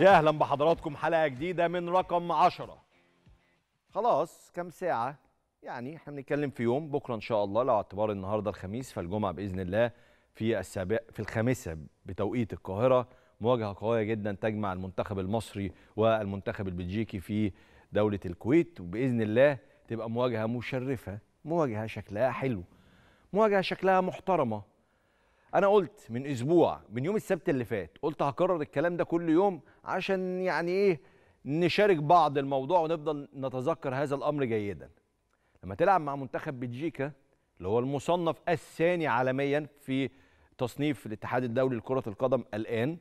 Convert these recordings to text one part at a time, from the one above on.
يا اهلا بحضراتكم حلقه جديده من رقم 10 خلاص كام ساعه يعني احنا بنتكلم في يوم بكره ان شاء الله لو اعتبار النهارده الخميس فالجمعه باذن الله في السابع في الخامسه بتوقيت القاهره مواجهه قويه جدا تجمع المنتخب المصري والمنتخب البلجيكي في دوله الكويت وباذن الله تبقى مواجهه مشرفه مواجهه شكلها حلو مواجهه شكلها محترمه انا قلت من اسبوع من يوم السبت اللي فات قلت هكرر الكلام ده كل يوم عشان يعني ايه نشارك بعض الموضوع ونفضل نتذكر هذا الامر جيدا لما تلعب مع منتخب بلجيكا اللي هو المصنف الثاني عالميا في تصنيف الاتحاد الدولي لكره القدم الان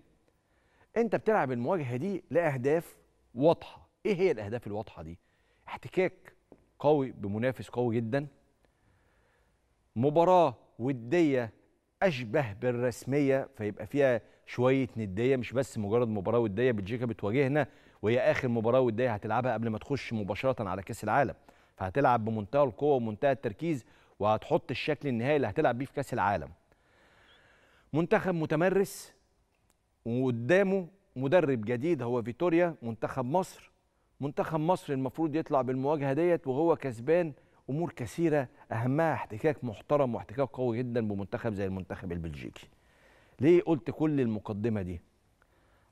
انت بتلعب المواجهه دي لاهداف واضحه ايه هي الاهداف الواضحه دي احتكاك قوي بمنافس قوي جدا مباراه وديه اشبه بالرسميه فيبقى فيها شويه نديه مش بس مجرد مباراه وديه بلجيكا بتواجهنا وهي اخر مباراه وديه هتلعبها قبل ما تخش مباشره على كاس العالم فهتلعب بمنتهى القوه ومنتهى التركيز وهتحط الشكل النهائي اللي هتلعب بيه في كاس العالم منتخب متمرس وقدامه مدرب جديد هو فيتوريا منتخب مصر منتخب مصر المفروض يطلع بالمواجهه ديت وهو كسبان امور كثيره اهمها احتكاك محترم واحتكاك قوي جدا بمنتخب زي المنتخب البلجيكي ليه قلت كل المقدمه دي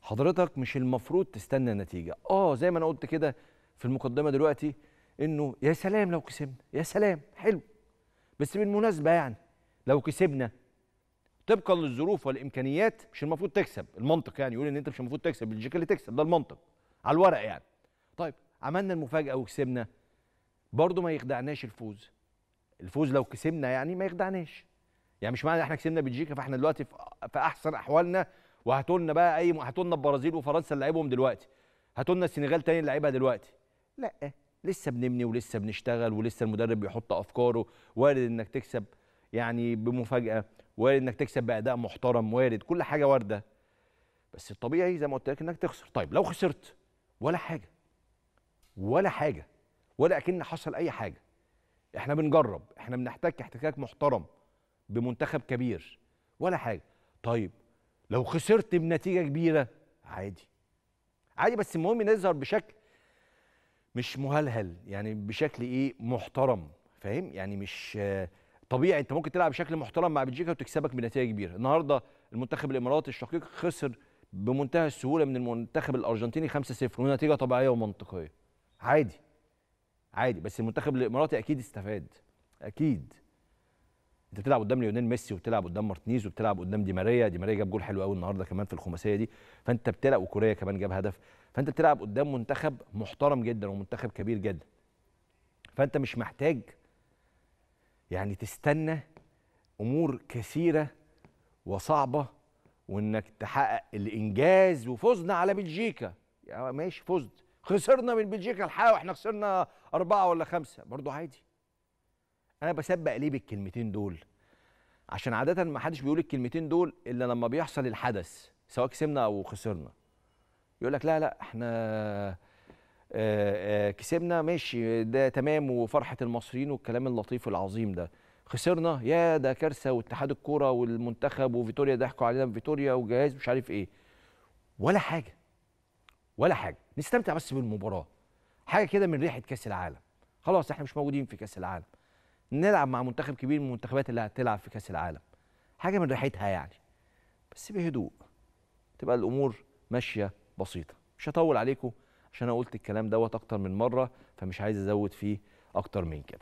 حضرتك مش المفروض تستنى نتيجه اه زي ما انا قلت كده في المقدمه دلوقتي انه يا سلام لو كسبنا يا سلام حلو بس بالمناسبه يعني لو كسبنا طبقا للظروف والامكانيات مش المفروض تكسب المنطق يعني يقول ان انت مش المفروض تكسب بلجيكا اللي تكسب ده المنطق على الورق يعني طيب عملنا المفاجاه وكسبنا برضه ما يخدعناش الفوز الفوز لو كسبنا يعني ما يخدعناش يعني مش معنى احنا كسبنا بلجيكا فاحنا دلوقتي في احسن احوالنا وهاتوا لنا بقى اي هاتوا لنا البرازيل وفرنسا لعبهم دلوقتي هاتوا لنا السنغال تاني لعبها دلوقتي لا لسه بنبني ولسه بنشتغل ولسه المدرب بيحط افكاره وارد انك تكسب يعني بمفاجاه وارد انك تكسب باداء محترم وارد كل حاجه وارده بس الطبيعي زي ما قلت لك انك تخسر طيب لو خسرت ولا حاجه ولا حاجه ولا اكن حصل اي حاجه احنا بنجرب احنا بنحتك احتكاك محترم بمنتخب كبير ولا حاجه طيب لو خسرت بنتيجه كبيره عادي عادي بس المهم نظهر بشكل مش مهلهل يعني بشكل ايه محترم فاهم يعني مش طبيعي انت ممكن تلعب بشكل محترم مع بلجيكا وتكسبك بنتيجه كبيره النهارده المنتخب الاماراتي الشقيق خسر بمنتهى السهوله من المنتخب الارجنتيني 5-0 ونتيجه طبيعيه ومنطقيه عادي عادي بس المنتخب الاماراتي اكيد استفاد اكيد انت بتلعب قدام ليونيل ميسي وبتلعب قدام مارتينيز وبتلعب قدام دي ماريا دي ماريا جاب جول حلو قوي النهارده كمان في الخماسيه دي فانت بتلعب وكوريا كمان جاب هدف فانت بتلعب قدام منتخب محترم جدا ومنتخب كبير جدا فانت مش محتاج يعني تستنى امور كثيره وصعبه وانك تحقق الانجاز وفزنا على بلجيكا يعني ماشي فزت خسرنا من بلجيكا الحقيقه واحنا خسرنا اربعه ولا خمسه برضه عادي انا بسبق ليه بالكلمتين دول عشان عاده ما حدش بيقول الكلمتين دول الا لما بيحصل الحدث سواء كسبنا او خسرنا يقول لك لا لا احنا آه، آه، كسبنا ماشي ده تمام وفرحه المصريين والكلام اللطيف العظيم ده خسرنا يا ده كارثه واتحاد الكوره والمنتخب وفيتوريا ضحكوا علينا في فيتوريا وجهاز مش عارف ايه ولا حاجه ولا حاجه نستمتع بس بالمباراه حاجه كده من ريحه كاس العالم خلاص احنا مش موجودين في كاس العالم نلعب مع منتخب كبير من المنتخبات اللي هتلعب في كاس العالم حاجه من ريحتها يعني بس بهدوء تبقى الامور ماشيه بسيطه مش هطول عليكم عشان انا قلت الكلام دوت اكتر من مره فمش عايز ازود فيه اكتر من كده